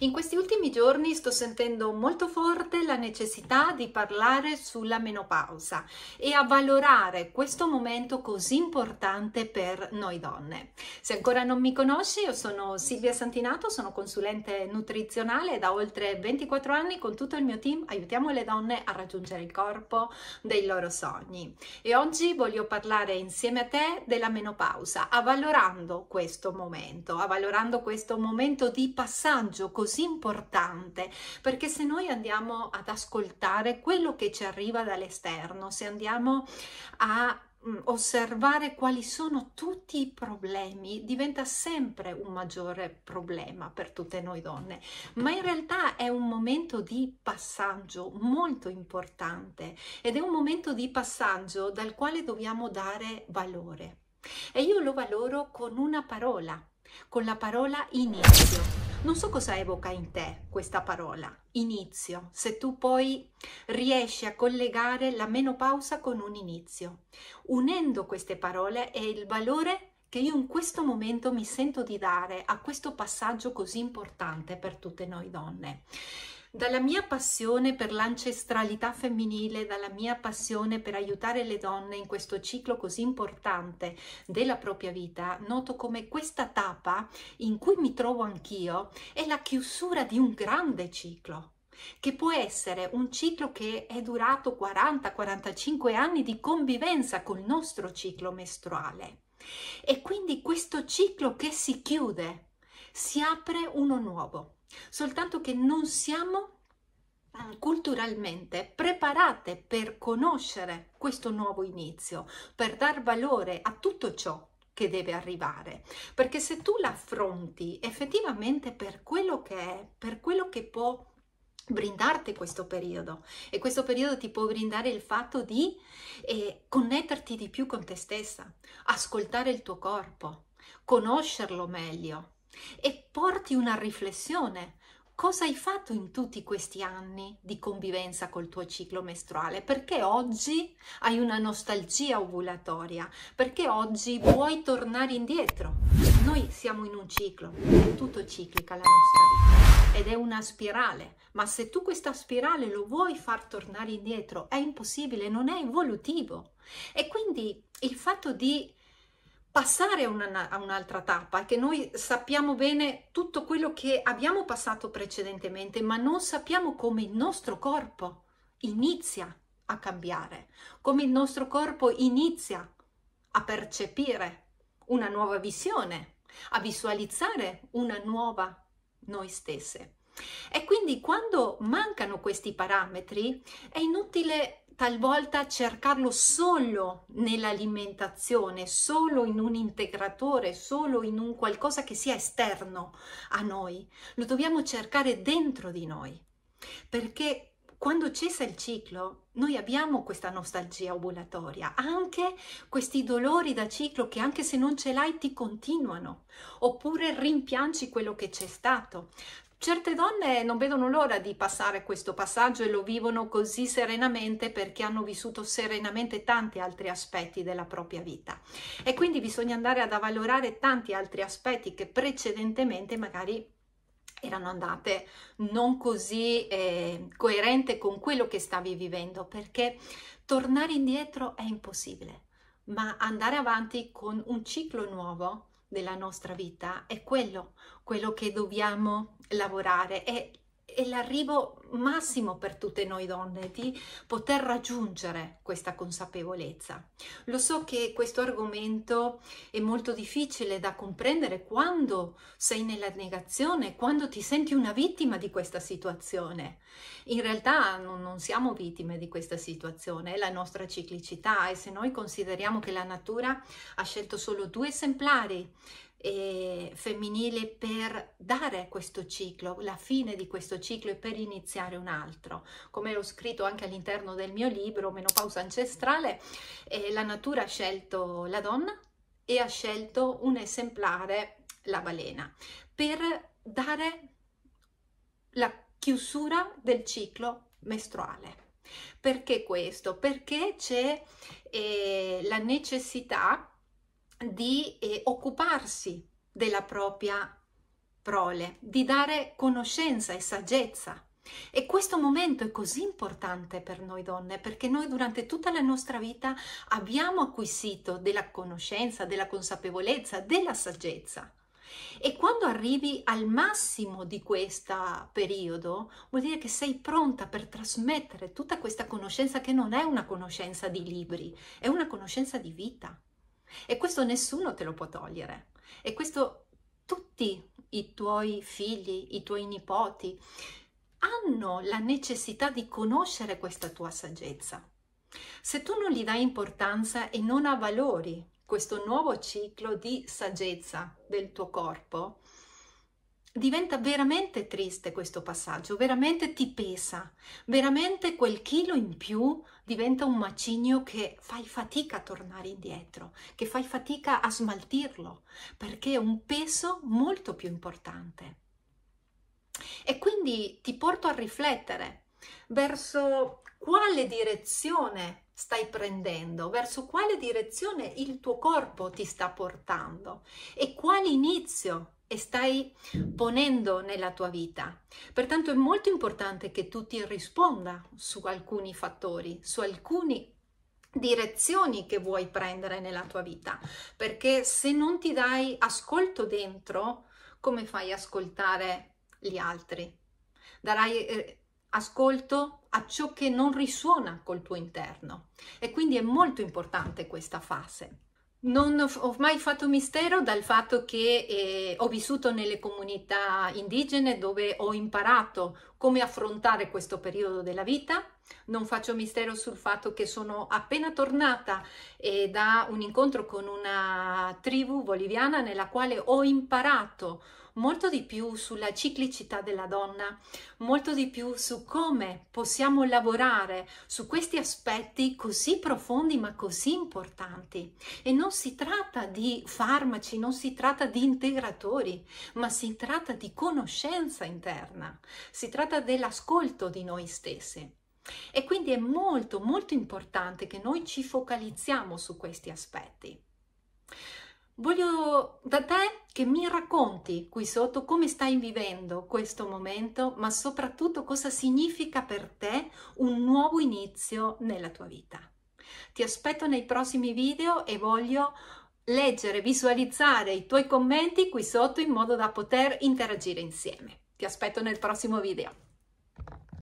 In questi ultimi giorni sto sentendo molto forte la necessità di parlare sulla menopausa e avvalorare questo momento così importante per noi donne. Se ancora non mi conosci, io sono Silvia Santinato, sono consulente nutrizionale e da oltre 24 anni con tutto il mio team aiutiamo le donne a raggiungere il corpo dei loro sogni. E oggi voglio parlare insieme a te della menopausa, avvalorando questo momento, avvalorando questo momento di passaggio così importante, perché se noi andiamo ad ascoltare quello che ci arriva dall'esterno, se andiamo a mm, osservare quali sono tutti i problemi diventa sempre un maggiore problema per tutte noi donne, ma in realtà è un momento di passaggio molto importante ed è un momento di passaggio dal quale dobbiamo dare valore. E io lo valoro con una parola, con la parola inizio. Non so cosa evoca in te questa parola, inizio, se tu poi riesci a collegare la menopausa con un inizio. Unendo queste parole è il valore che io in questo momento mi sento di dare a questo passaggio così importante per tutte noi donne dalla mia passione per l'ancestralità femminile, dalla mia passione per aiutare le donne in questo ciclo così importante della propria vita, noto come questa tappa in cui mi trovo anch'io è la chiusura di un grande ciclo che può essere un ciclo che è durato 40-45 anni di convivenza col nostro ciclo mestruale. E quindi questo ciclo che si chiude si apre uno nuovo, soltanto che non siamo culturalmente preparate per conoscere questo nuovo inizio, per dar valore a tutto ciò che deve arrivare, perché se tu l'affronti effettivamente per quello che è, per quello che può brindarti questo periodo e questo periodo ti può brindare il fatto di eh, connetterti di più con te stessa, ascoltare il tuo corpo, conoscerlo meglio, e porti una riflessione. Cosa hai fatto in tutti questi anni di convivenza col tuo ciclo mestruale? Perché oggi hai una nostalgia ovulatoria? Perché oggi vuoi tornare indietro? Noi siamo in un ciclo, è tutto ciclica la nostra vita ed è una spirale, ma se tu questa spirale lo vuoi far tornare indietro è impossibile, non è evolutivo. E quindi il fatto di passare a, una, a un'altra tappa, è che noi sappiamo bene tutto quello che abbiamo passato precedentemente, ma non sappiamo come il nostro corpo inizia a cambiare, come il nostro corpo inizia a percepire una nuova visione, a visualizzare una nuova noi stesse. E quindi quando mancano questi parametri è inutile talvolta cercarlo solo nell'alimentazione, solo in un integratore, solo in un qualcosa che sia esterno a noi. Lo dobbiamo cercare dentro di noi, perché quando cessa il ciclo, noi abbiamo questa nostalgia ovulatoria, anche questi dolori da ciclo che anche se non ce l'hai ti continuano, oppure rimpianci quello che c'è stato. Certe donne non vedono l'ora di passare questo passaggio e lo vivono così serenamente perché hanno vissuto serenamente tanti altri aspetti della propria vita e quindi bisogna andare ad avvalorare tanti altri aspetti che precedentemente magari erano andate non così eh, coerente con quello che stavi vivendo perché tornare indietro è impossibile ma andare avanti con un ciclo nuovo della nostra vita è quello, quello che dobbiamo lavorare, E, è l'arrivo massimo per tutte noi donne di poter raggiungere questa consapevolezza. Lo so che questo argomento è molto difficile da comprendere quando sei nella negazione, quando ti senti una vittima di questa situazione. In realtà non, non siamo vittime di questa situazione, è la nostra ciclicità e se noi consideriamo che la natura ha scelto solo due esemplari eh, femminile per dare questo ciclo, la fine di questo ciclo e per iniziare iniziare un altro. Come l'ho scritto anche all'interno del mio libro Menopausa ancestrale, eh, la natura ha scelto la donna e ha scelto un esemplare, la balena, per dare la chiusura del ciclo mestruale. Perché questo? Perché c'è eh, la necessità di eh, occuparsi della propria prole, di dare conoscenza e saggezza e questo momento è così importante per noi donne perché noi durante tutta la nostra vita abbiamo acquisito della conoscenza, della consapevolezza, della saggezza. E quando arrivi al massimo di questo periodo, vuol dire che sei pronta per trasmettere tutta questa conoscenza che non è una conoscenza di libri, è una conoscenza di vita. E questo nessuno te lo può togliere. E questo tutti i tuoi figli, i tuoi nipoti, hanno la necessità di conoscere questa tua saggezza. Se tu non gli dai importanza e non avvalori questo nuovo ciclo di saggezza del tuo corpo, diventa veramente triste questo passaggio, veramente ti pesa, veramente quel chilo in più diventa un macigno che fai fatica a tornare indietro, che fai fatica a smaltirlo, perché è un peso molto più importante e quindi ti porto a riflettere verso quale direzione stai prendendo, verso quale direzione il tuo corpo ti sta portando e quale inizio stai ponendo nella tua vita. Pertanto è molto importante che tu ti risponda su alcuni fattori, su alcune direzioni che vuoi prendere nella tua vita, perché se non ti dai ascolto dentro, come fai a ascoltare gli altri, darai eh, ascolto a ciò che non risuona col tuo interno e quindi è molto importante questa fase. Non ho mai fatto mistero dal fatto che eh, ho vissuto nelle comunità indigene dove ho imparato come affrontare questo periodo della vita. Non faccio mistero sul fatto che sono appena tornata eh, da un incontro con una tribù boliviana nella quale ho imparato molto di più sulla ciclicità della donna, molto di più su come possiamo lavorare su questi aspetti così profondi ma così importanti. E non si tratta di farmaci, non si tratta di integratori, ma si tratta di conoscenza interna, si tratta dell'ascolto di noi stessi. E quindi è molto molto importante che noi ci focalizziamo su questi aspetti. Voglio da te che mi racconti qui sotto come stai vivendo questo momento, ma soprattutto cosa significa per te un nuovo inizio nella tua vita. Ti aspetto nei prossimi video e voglio leggere, visualizzare i tuoi commenti qui sotto in modo da poter interagire insieme. Ti aspetto nel prossimo video.